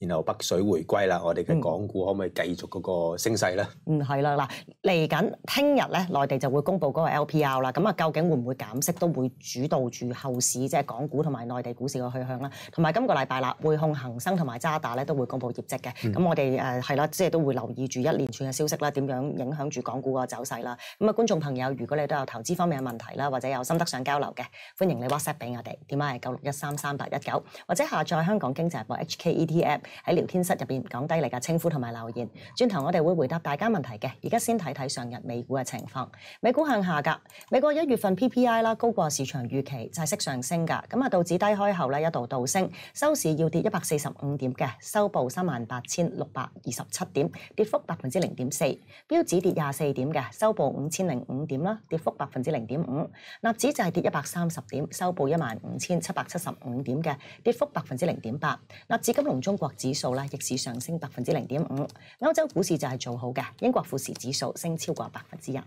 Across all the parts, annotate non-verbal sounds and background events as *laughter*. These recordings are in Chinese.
然後北水回歸啦，我哋嘅港股可唔可以繼續嗰個升勢咧？嗯，係啦，嗱，嚟緊聽日咧，內地就會公布嗰個 LPR 啦。咁啊，究竟會唔會減息，都會主導住後市，即係港股同埋內地股市嘅去向啦。同埋今個禮拜啦，匯控、恒生同埋渣打咧都會公布業績嘅。咁我哋诶係啦，即係都會留意住一連串嘅消息啦，點樣影響住港股个走勢啦？咁啊，觀眾朋友，如果你都有投資方面嘅問題啦，或者有心得上交流嘅，歡迎你 WhatsApp 俾我哋，電解係九六一三三八一九，或者下載香港經濟報 h k e t f 喺聊天室入面講低你嘅稱呼同埋留言，轉頭我哋會回答大家問題嘅。而家先睇睇上日美股嘅情況，美股向下㗎。美國一月份 PPI 啦高過市場預期，就係息上升㗎。咁啊，道指低開後咧一度倒升，收市要跌一百四十五點嘅，收報三萬八千六百二十七點，跌幅百分之零點四。標指跌廿四點嘅，收報五千零五點啦，跌幅百分之零點五。纳指就係跌一百三十點，收報一萬五千七百七十五點嘅，跌幅百分之零點八。纳指金融中國。指數咧逆市上升百分之零點五。歐洲股市就係做好嘅，英國富時指數升超過百分之一。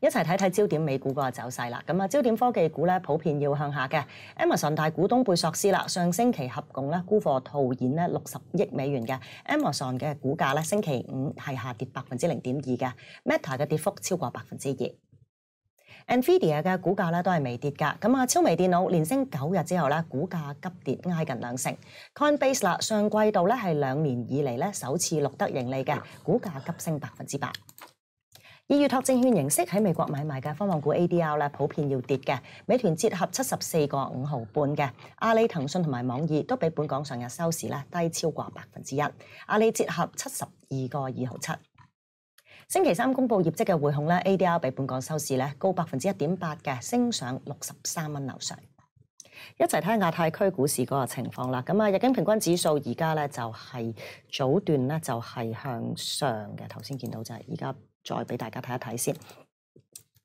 一齊睇睇焦點美股個走勢啦。咁啊，焦點科技股咧普遍要向下嘅。Amazon 大股東貝索斯啦，上星期合共咧沽貨套現咧六十億美元嘅。Amazon 嘅股價咧星期五係下跌百分之零點二嘅。Meta 嘅跌幅超過百分之二。Nvidia 嘅股價咧都係未跌㗎，咁啊超微電腦連升九日之後咧股價急跌挨近兩成。Coinbase 啦，上季度咧係兩年以嚟咧首次錄得盈利嘅，股價急升百分之百。二月託證券形式喺美國買賣嘅科望股 ADR 咧普遍要跌嘅。美團折合七十四个五毫半嘅，阿里、騰訊同埋網易都比本港上日收市咧低超過百分之一。阿里折合七十二個二毫七。星期三公布業績嘅匯控咧，ADR 比本港收市咧高百分之一點八嘅，升上六十三蚊樓上。一齊睇下亞太區股市嗰個情況啦。咁啊，日經平均指數而家咧就係早段咧就係向上嘅，頭先見到就係，而家再俾大家睇一睇先。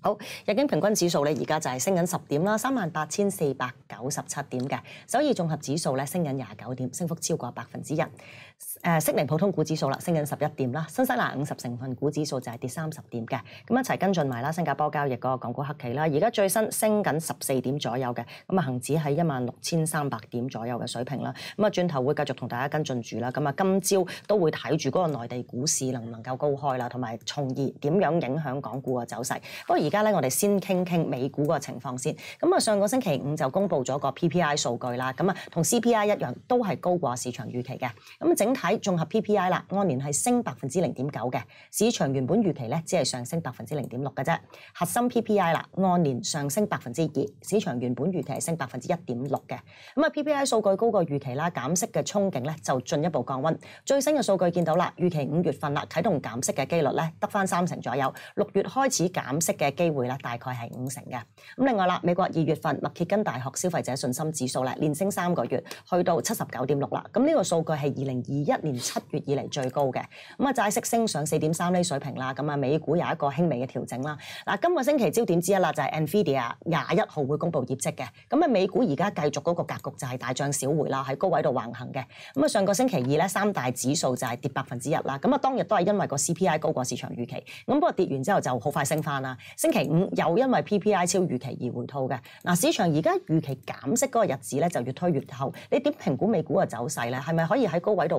好，日經平均指數咧而家就係升緊十點啦，三萬八千四百九十七點嘅。首爾綜合指數咧升緊廿九點，升幅超過百分之一。誒悉尼普通股指數啦，升緊十一點啦；新西蘭五十成分股指數就係跌三十點嘅。咁一齊跟進埋啦，新加坡交易嗰個港股黑期啦。而家最新升緊十四點左右嘅，咁啊恆指喺一萬六千三百點左右嘅水平啦。咁啊轉頭會繼續同大家跟進住啦。咁啊今朝都會睇住嗰個內地股市能唔能夠高開啦，同埋從而點樣影響港股嘅走勢。不過而家咧，我哋先傾傾美股個情況先。咁啊上個星期五就公布咗個 PPI 數據啦，咁啊同 CPI 一樣都係高過市場預期嘅。咁整。整体綜合 PPI 啦，按年係升百分之零點九嘅，市場原本預期咧只係上升百分之零點六嘅啫。核心 PPI 啦，按年上升百分之二，市場原本預期係升百分之一點六嘅。咁啊 PPI 數據高過預期啦，減息嘅憧憬咧就進一步降温。最新嘅數據見到啦，預期五月份啦啟動減息嘅機率咧得翻三成左右，六月開始減息嘅機會咧大概係五成嘅。咁另外啦，美國二月份密歇根大學消費者信心指數咧連升三個月，去到七十九點六啦。咁呢個數據係二零二。一年七月以嚟最高嘅，咁啊債息升上四點三厘水平啦，咁啊美股有一個輕微嘅調整啦。嗱，今個星期焦點之一啦，就係 NVIDIA 廿一號會公布業績嘅，咁啊美股而家繼續嗰個格局就係大漲小回啦，喺高位度橫行嘅。咁啊上個星期二咧，三大指數就係跌百分之一啦，咁啊當日都係因為個 CPI 高過市場預期，咁不過跌完之後就好快升翻啦。星期五又因為 PPI 超預期而回吐嘅，嗱市場而家預期減息嗰個日子咧就越推越後，你點評估美股嘅走勢咧？係咪可以喺高位度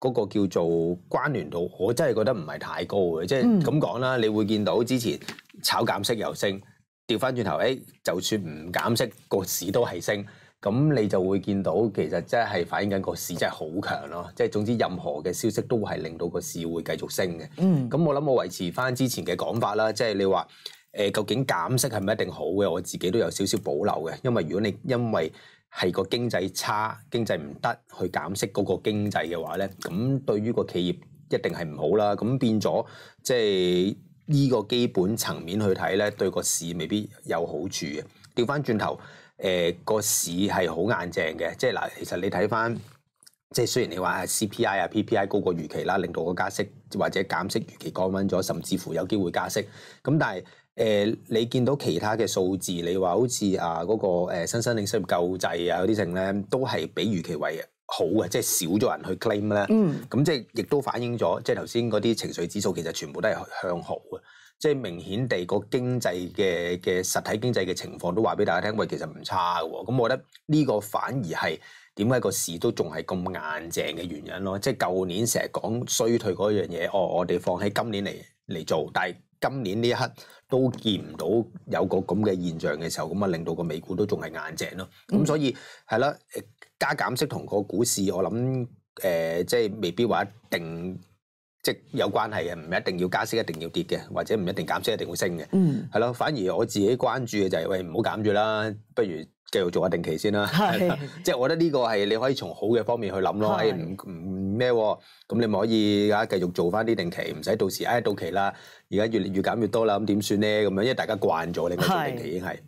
嗰個叫做關聯度，我真係覺得唔係太高嘅，即係咁講啦。你會見到之前炒減息又升，調翻轉頭誒，就算唔減息，個市都係升。咁你就會見到其實真係反映緊個市真係好強咯。即係總之任何嘅消息都係令到個市會繼續升嘅。咁我諗我維持翻之前嘅講法啦，即係你話誒，究竟減息係咪一定好嘅？我自己都有少少保留嘅，因為如果你因為係個經濟差、經濟唔得去減息嗰個經濟嘅話咧，咁對於個企業一定係唔好啦。咁變咗即係呢個基本層面去睇咧，對個市未必有好處嘅。调翻轉頭，誒個市係好硬淨嘅，即係嗱，其實你睇翻即係雖然你話啊 CPI 啊 PPI 高過預期啦，令到個加息或者減息預期降温咗，甚至乎有機會加息，咁但係。誒，你見到其他嘅數字，你話好似啊嗰個誒新申請失入救濟啊嗰啲剩咧，都係比預期為好嘅，即係少咗人去 claim 咧。嗯，咁即係亦都反映咗，即係頭先嗰啲情緒指數其實全部都係向好嘅，即係明顯地個經濟嘅嘅實體經濟嘅情況都話俾大家聽，喂，其實唔差嘅。咁我覺得呢個反而係點解個市都仲係咁硬淨嘅原因咯。即係舊年成日講衰退嗰樣嘢，哦，我哋放喺今年嚟嚟做，但係。今年呢一刻都見唔到有個咁嘅現象嘅時候，咁啊令到個美股都仲係硬淨咯。咁所以係啦，加減息同個股市，我諗誒即係未必話一定即有關係嘅，唔一定要加息一定要跌嘅，或者唔一定減息一定會升嘅。嗯，係咯，反而我自己關注嘅就係喂唔好減住啦，不如。繼續做下定期先啦，*laughs* *laughs* 即係我覺得呢個係你可以從好嘅方面去諗咯。誒唔唔咩喎？咁你咪可以啊繼續做翻啲定期，唔使到時誒到期啦。而家越越減越多啦，咁點算咧？咁樣，因為大家慣咗你個定期已經係，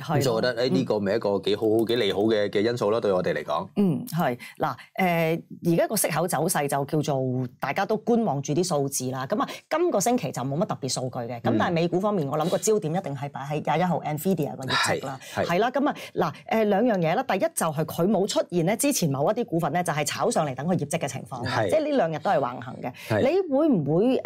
咁所以我覺得誒呢個咪一個幾好幾利好嘅嘅因素咯，對我哋嚟講。嗯，係嗱誒，而家個息口走勢就叫做大家都觀望住啲數字啦。咁啊，今個星期就冇乜特別數據嘅。咁但係美股方面，我諗個焦點一定係擺喺廿一號 n v i d i a 個業績啦，係啦。咁啊。嗱，誒兩樣嘢啦，第一就係佢冇出現咧之前某一啲股份咧，就係炒上嚟等佢業績嘅情況，即係呢兩日都係橫行嘅。你會唔會誒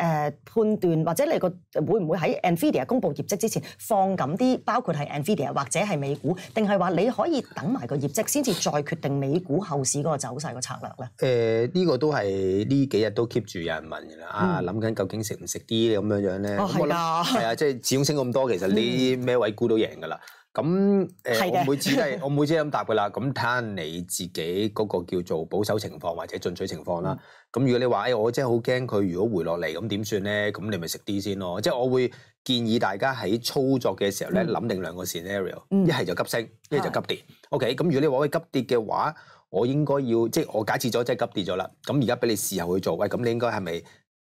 判斷，或者你個會唔會喺 Nvidia 公佈業績之前放緊啲包括係 Nvidia 或者係美股，定係話你可以等埋個業績先至再決定美股後市嗰個走勢個策略咧？誒，呢個都係呢幾日都 keep 住有人問㗎啦。啊，諗緊究竟食唔食啲咁樣樣咧？係啊，即係始終升咁多，其實你咩位估都贏㗎啦。咁誒，我唔會知係，*laughs* 我唔會知係咁答噶啦。咁睇下你自己嗰個叫做保守情況或者進取情況啦。咁如果你話誒，我真係好驚佢如果回落嚟咁點算咧？咁你咪食啲先咯。即係我會建議大家喺操作嘅時候咧，諗定兩個 scenario，一係就急升，一就急跌。O K，咁如果你話喂急跌嘅話，我應該要即係我假設咗即係急跌咗啦。咁而家俾你試後去做。喂，咁你應該係咪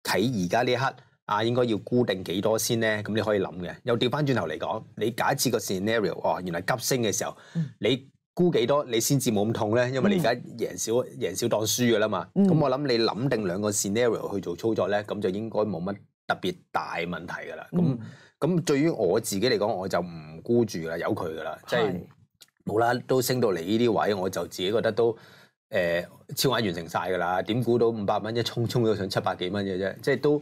睇而家呢一刻？啊，應該要固定幾多先咧？咁你可以諗嘅。又調翻轉頭嚟講，你假設個 scenario，哦，原來急升嘅時候，你估幾多你先至冇咁痛咧？因為你而家贏少贏少當輸嘅啦嘛。咁我諗你諗定兩個 scenario 去做操作咧，咁就應該冇乜特別大問題㗎啦。咁咁，對於我自己嚟講，我就唔估住啦，由佢㗎啦。即係冇啦，都升到嚟呢啲位，我就自己覺得都誒超额完成晒㗎啦。點估到五百蚊一冲冲咗上七百幾蚊嘅啫，即系都。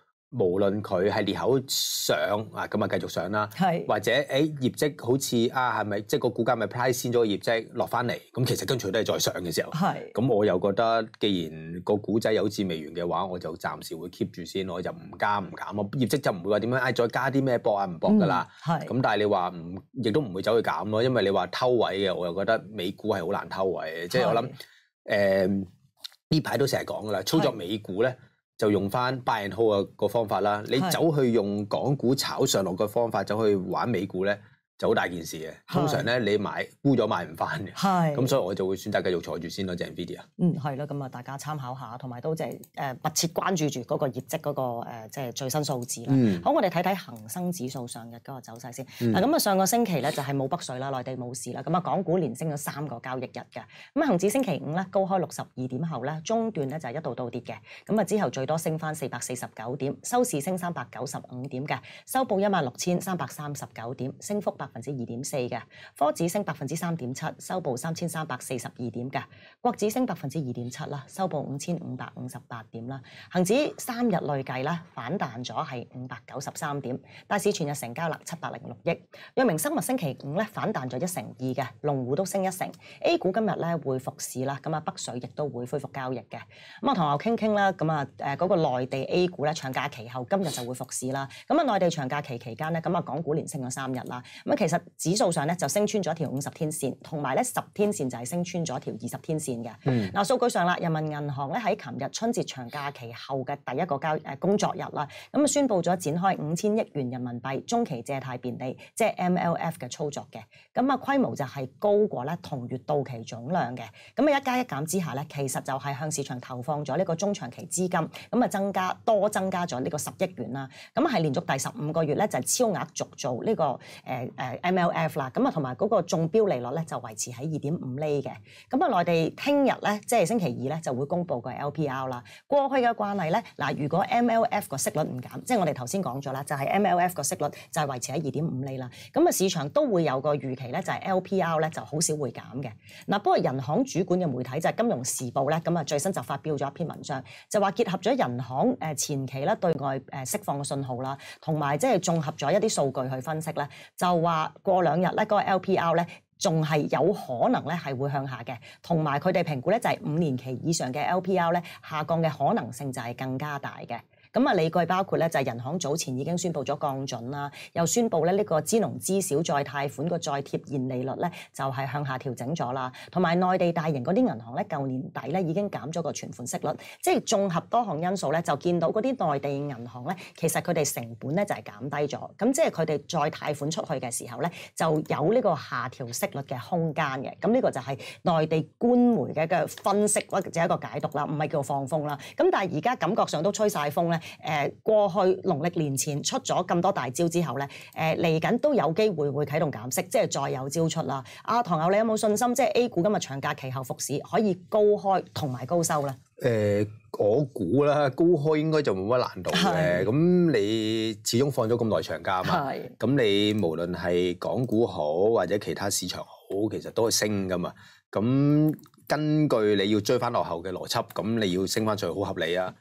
無論佢係裂口上啊，咁啊繼續上啦，或者誒業績好似啊，系咪即係個股價咪 price 先咗業績落翻嚟？咁其實跟住都係再上嘅時候。咁我又覺得，既然個股仔有志未完嘅話，我就暫時會 keep 住先，我就唔加唔減啊！業績就唔會話點樣，誒再加啲咩搏啊唔搏㗎啦。係。咁但係你話唔，亦都唔會走去減咯，因為你話偷位嘅，我又覺得美股係好難偷位嘅，即係我諗诶呢排都成日講㗎啦，操作美股咧。就用翻百人號個方法啦，你走去用港股炒上落嘅方法走去玩美股咧？就好大件事嘅，通常咧你買沽咗買唔翻嘅，咁所以我就會選擇繼續坐住先咯，鄭飛啲啊，嗯，係咯，咁啊大家參考下，同埋都即係誒密切關注住嗰個業績嗰個即係最新數字啦。好，我哋睇睇恒生指數上日嗰個走勢先。啊，咁啊上個星期咧就係冇北水啦，內地冇事啦，咁啊港股連升咗三個交易日嘅。咁恒指星期五咧高開六十二點後咧中段咧就係一度倒跌嘅，咁啊之後最多升翻四百四十九點，收市升三百九十五點嘅，收報一萬六千三百三十九點，升幅百。百分之二點四嘅，科指升百分之三點七，收報三千三百四十二點嘅，國指升百分之二點七啦，收報五千五百五十八點啦，恒指三日累計啦反彈咗係五百九十三點，但市全日成交啦七百零六億。藥明生物星期五咧反彈咗一成二嘅，龍湖都升一成。A 股今日咧會復市啦，咁啊北水亦都會恢復交易嘅。咁啊同我傾傾啦，咁啊誒嗰個內地 A 股咧長假期後今日就會復市啦。咁啊內地長假期期間咧，咁啊港股連升咗三日啦。咁啊。其實指數上咧就升穿咗條五十天線，同埋咧十天線就係升穿咗條二十天線嘅。嗱數據上啦，人民銀行咧喺琴日春節長假期後嘅第一個交誒工作日啦，咁啊宣布咗展開五千億元人民幣中期借貸便利，即係 MLF 嘅操作嘅。咁啊規模就係高過咧同月到期總量嘅。咁啊一加一減之下咧，其實就係向市場投放咗呢個中長期資金，咁啊增加多增加咗呢個十億元啦。咁係連續第十五個月咧就係超額續做呢個誒。誒 MLF 啦，咁啊同埋嗰個中標利率咧就維持喺二點五厘嘅，咁啊內地聽日咧即係星期二咧就會公布個 LPR 啦。過去嘅慣例咧，嗱如果 MLF 個息率唔減，即係我哋頭先講咗啦，就係 MLF 個息率就係維持喺二點五厘啦。咁啊市場都會有個預期咧，就係 LPR 咧就好少會減嘅。嗱不過人行主管嘅媒體就係《金融時報》咧，咁啊最新就發表咗一篇文章，就話結合咗人行誒前期咧對外誒釋放嘅信號啦，同埋即係綜合咗一啲數據去分析咧，就話。話過兩日咧，嗰個 LPR 咧仲係有可能咧係會向下嘅，同埋佢哋評估咧就係五年期以上嘅 LPR 咧下降嘅可能性就係更加大嘅。咁啊，理據包括咧，就係人行早前已經宣布咗降準啦，又宣布咧呢個支農支小再貸款個再貼現利率咧，就係向下調整咗啦。同埋內地大型嗰啲銀行咧，舊年底咧已經減咗個存款息率，即係綜合多項因素咧，就見到嗰啲內地銀行咧，其實佢哋成本咧就係減低咗，咁即係佢哋再貸款出去嘅時候咧，就有呢個下調息率嘅空間嘅。咁呢個就係內地官媒嘅嘅分析或者一個解讀啦，唔係叫放風啦。咁但係而家感覺上都吹晒風咧。誒過去農曆年前出咗咁多大招之後咧，誒嚟緊都有機會會啟動減息，即係再有招出啦。阿唐友，你有冇信心即係 A 股今日長假期後復市可以高開同埋高收咧？誒，我估啦，高開應該就冇乜難度嘅。*laughs* 咁你始終放咗咁耐長假啊嘛。咁你無論係港股好或者其他市場好，其實都係升噶嘛。咁根據你要追翻落後嘅邏輯，咁你要升翻上去好合理啊。